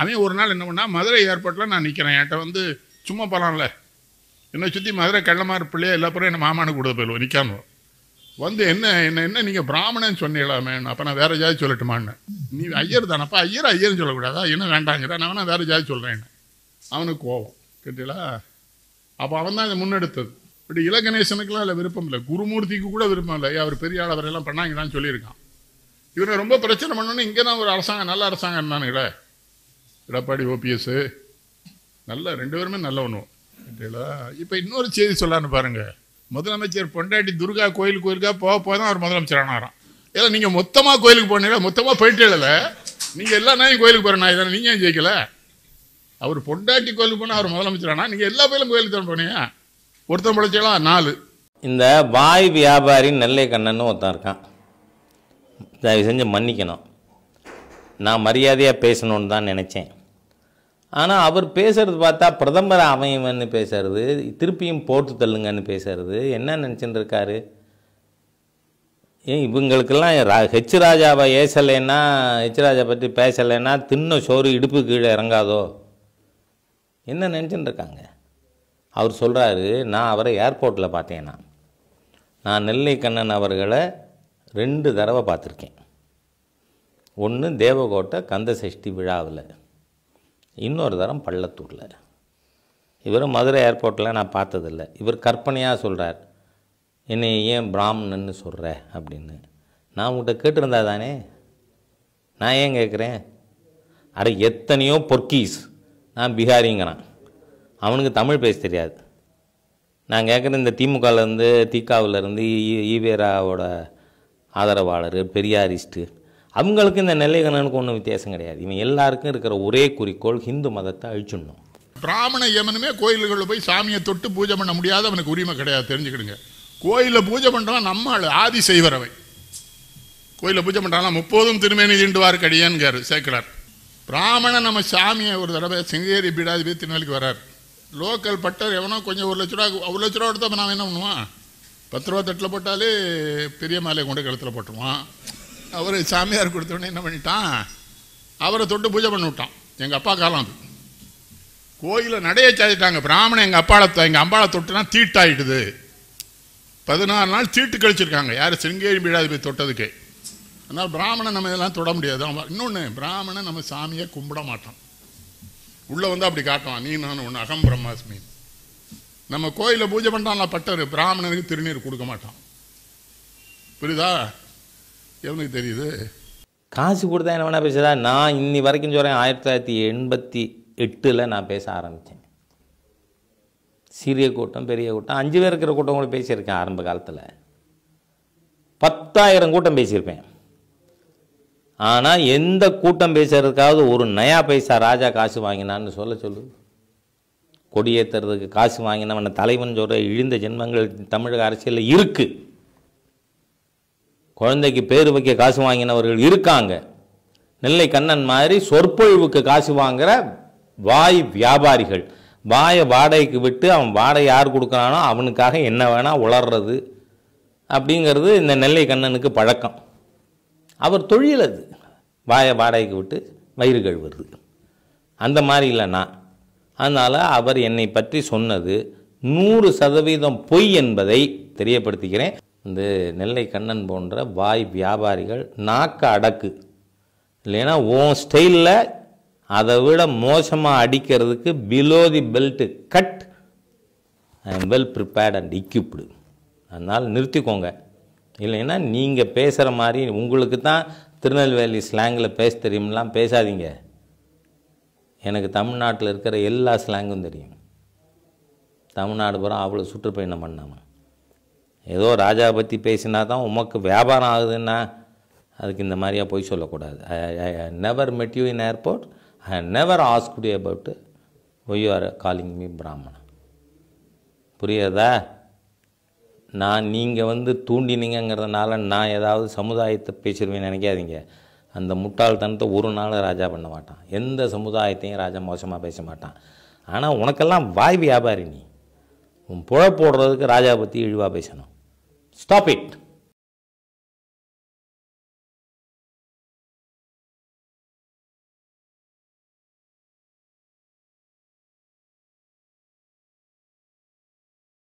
அவன் ஒரு நாள் என்ன பண்ணால் மதுரை ஏர்போர்ட்டில் நான் நிற்கிறேன் என்கிட்ட வந்து சும்மா போகலாம்ல என்னை சுற்றி மதுரை கள்ளமாறு பிள்ளையே எல்லா பிறகு என்ன மாமானு கூட போயிடுவோம் நிற்காம வந்து என்ன என்ன என்ன நீங்கள் பிராமணன் சொன்னீங்களாமேன் அப்போ நான் வேறு ஜாதி சொல்லட்டுமான்னு நீ ஐயர் தானப்பா ஐயர் ஐயர்னு சொல்லக்கூடாதா என்ன வேண்டாங்கிறா நான் வேணா வேறு ஜாதி சொல்கிறேன் அவனுக்கு கோவம் கேட்டீங்களா அப்போ அவன் தான் முன்னெடுத்தது இப்படி இலகணேசனுக்குலாம் இல்லை விருப்பம் இல்லை குருமூர்த்திக்கு கூட விருப்பம் இல்லை அவர் பெரிய ஆள் அவரெல்லாம் பண்ணாங்கன்னு சொல்லியிருக்கான் இவனை ரொம்ப பிரச்சனை பண்ணணும்னு இங்கே தான் ஒரு அரசாங்கம் நல்ல அரசாங்கம் தானுங்களே எடப்பாடி ஓபிஎஸ்ஸு நல்லா ரெண்டு பேருமே நல்ல ஒன்று இப்போ இன்னொரு செய்தி சொல்லான்னு பாருங்கள் முதலமைச்சர் பொண்டாட்டி துர்கா கோயில் கோயிலுக்காக போக போக தான் அவர் முதலமைச்சர் ஆனாராம் ஏதாவது நீங்கள் மொத்தமாக கோயிலுக்கு போனீங்க மொத்தமாக போயிட்டு இல்லை நீங்கள் எல்லா நாயும் கோயிலுக்கு போகிற நான் தானே நீங்கள் ஜெயிக்கல அவர் பொண்டாட்டி கோயிலுக்கு போனால் அவர் முதலமைச்சர் ஆனால் நீங்கள் எல்லா கோயிலும் கோயிலுக்கு தான் போனீங்க ஒருத்தன் பிழைச்சலாம் நாலு இந்த வாய் வியாபாரி நெல்லை கண்ணன்னு ஒருத்தன் இருக்கான் தயவு செஞ்சு மன்னிக்கணும் நான் மரியாதையாக பேசணுன்னு தான் நினச்சேன் ஆனால் அவர் பேசுகிறது பார்த்தா பிரதமர் அமையவன்னு பேசுறது திருப்பியும் போட்டு தள்ளுங்கன்னு பேசுறது என்ன நினச்சிட்டு இருக்காரு ஏன் இவங்களுக்கெல்லாம் ஹெச் ராஜாவை ஏசலைன்னா ஹெச் ராஜா பற்றி பேசலைன்னா தின்ன சோறு இடுப்பு கீழே இறங்காதோ என்ன நினச்சின்னு இருக்காங்க அவர் சொல்கிறாரு நான் அவரை ஏர்போர்ட்டில் பார்த்தேன்னா நான் நெல்லை கண்ணன் அவர்களை ரெண்டு தடவை பார்த்துருக்கேன் ஒன்று தேவகோட்டை கந்தசஷ்டி விழாவில் இன்னொரு தரம் பள்ளத்தூரில் இவர் மதுரை ஏர்போர்ட்டில் நான் பார்த்ததில்ல இவர் கற்பனையாக சொல்கிறார் என்னை ஏன் பிராமணன்னு சொல்கிற அப்படின்னு நான் உங்கள்கிட்ட கேட்டிருந்தா தானே நான் ஏன் கேட்குறேன் அட எத்தனையோ பொர்க்கீஸ் நான் பிகாரிங்கிறான் அவனுக்கு தமிழ் பேச தெரியாது நான் கேட்குற இந்த திமுகலேருந்து திகாவிலேருந்து ஈவேராவோட ஆதரவாளர் பெரியாரிஸ்ட்டு அவங்களுக்கு இந்த நெல்லைகணனுக்கு ஒன்றும் வித்தியாசம் கிடையாது இவன் எல்லாருக்கும் இருக்கிற ஒரே குறிக்கோள் ஹிந்து மதத்தை அழிச்சிடணும் பிராமண யமனுமே கோயில்களில் போய் சாமியை தொட்டு பூஜை பண்ண முடியாது அவனுக்கு உரிமை கிடையாது தெரிஞ்சுக்கிடுங்க கோயிலில் பூஜை பண்ணுறான் நம்ம ஆள் ஆதி செய்வரவை கோயிலில் பூஜை பண்ணுறான் முப்போதும் திருமேனி தீண்டுவார் கடியன்கார் சேக்கலார் பிராமணன் நம்ம சாமியை ஒரு தடவை சிங்கேரி பீடாதிபதி திருநெல்வேலிக்கு வரார் லோக்கல் பட்டர் எவனோ கொஞ்சம் ஒரு லட்ச ரூபா ஒரு லட்ச ரூபா கொடுத்தா நான் என்ன பண்ணுவான் பத்து ரூபா தட்டில் போட்டாலே பெரிய மாலையை கொண்டு கழுத்தில் போட்டுருவான் அவர் சாமியார் கொடுத்தோடனே என்ன பண்ணிட்டான் அவரை தொட்டு பூஜை பண்ணி விட்டான் எங்கள் அப்பா காலம் அது கோயிலில் நடைய சாதிட்டாங்க பிராமணன் எங்கள் அப்பாவை எங்கள் அம்பாவை தொட்டுனா தீட்டாயிடுது பதினாறு நாள் தீட்டு கழிச்சிருக்காங்க யார் சிங்கேரி போய் தொட்டதுக்கு அதனால் பிராமணன் நம்ம இதெல்லாம் தொட முடியாது அவன் இன்னொன்று பிராமணன் நம்ம சாமியை கும்பிட மாட்டான் உள்ளே வந்து அப்படி காட்டுவான் நீ நான் ஒன்று அகம் பிரம்மாஸ்மி நம்ம கோயிலில் பூஜை பண்ணுறான்ல பட்டர் பிராமணனுக்கு திருநீர் கொடுக்க மாட்டான் புரியுதா எவனுக்கு தெரியுது காசு கொடுத்தா என்ன வேணால் பேசுகிறா நான் இன்னி வரைக்கும் சொல்கிறேன் ஆயிரத்தி தொள்ளாயிரத்தி எண்பத்தி எட்டில் நான் பேச ஆரம்பித்தேன் சிறிய கூட்டம் பெரிய கூட்டம் அஞ்சு பேர் இருக்கிற கூட்டம் கூட பேசியிருக்கேன் ஆரம்ப காலத்தில் பத்தாயிரம் கூட்டம் பேசியிருப்பேன் ஆனால் எந்த கூட்டம் பேசுறதுக்காவது ஒரு நயா பைசா ராஜா காசு வாங்கினான்னு சொல்ல சொல்லு கொடியேற்றுறதுக்கு காசு வாங்கினவன் தலைவன் சொல்கிற இழிந்த ஜென்மங்கள் தமிழக அரசியலில் இருக்குது குழந்தைக்கு பேர் வைக்க காசு வாங்கினவர்கள் இருக்காங்க நெல்லை கண்ணன் மாதிரி சொற்பொழிவுக்கு காசு வாங்குகிற வாய் வியாபாரிகள் வாயை வாடகைக்கு விட்டு அவன் வாடகை யார் கொடுக்குறானோ அவனுக்காக என்ன வேணால் உளர்றது அப்படிங்கிறது இந்த நெல்லை கண்ணனுக்கு பழக்கம் அவர் தொழில் அது வாயை வாடகைக்கு விட்டு வயிறு கழுவுறது அந்த மாதிரி இல்லைனா அதனால் அவர் என்னை பற்றி சொன்னது நூறு சதவீதம் பொய் என்பதை தெரியப்படுத்திக்கிறேன் இந்த நெல்லை கண்ணன் போன்ற வாய் வியாபாரிகள் நாக்க அடக்கு இல்லைன்னா உன் ஸ்டைலில் அதை விட மோசமாக அடிக்கிறதுக்கு below the belt cut I am well prepared and equipped அதனால் நிறுத்திக்கோங்க இல்லைன்னா நீங்கள் பேசுகிற மாதிரி உங்களுக்கு தான் திருநெல்வேலி ஸ்லாங்கில் பேச தெரியும்லாம் பேசாதீங்க எனக்கு தமிழ்நாட்டில் இருக்கிற எல்லா ஸ்லாங்கும் தெரியும் தமிழ்நாடு பூரா அவ்வளோ சுற்றுப்பயணம் பண்ணாமல் ஏதோ ராஜா பற்றி பேசினா தான் உமக்கு வியாபாரம் ஆகுதுன்னா அதுக்கு இந்த மாதிரியாக போய் சொல்லக்கூடாது I I never met you in airport I never asked about why are calling me பிராமணன் புரியாதா நான் நீங்கள் வந்து தூண்டினீங்கிறதுனால நான் ஏதாவது சமுதாயத்தை பேசிடுவேன் நினைக்காதீங்க அந்த முட்டாள்தனத்தை ஒரு நாள் ராஜா பண்ண மாட்டான் எந்த சமுதாயத்தையும் ராஜா மோசமாக பேச மாட்டான் ஆனால் உனக்கெல்லாம் வாய் வியாபாரி நீ உன் புழை போடுறதுக்கு ராஜா பற்றி இழிவாக பேசணும் Stop it.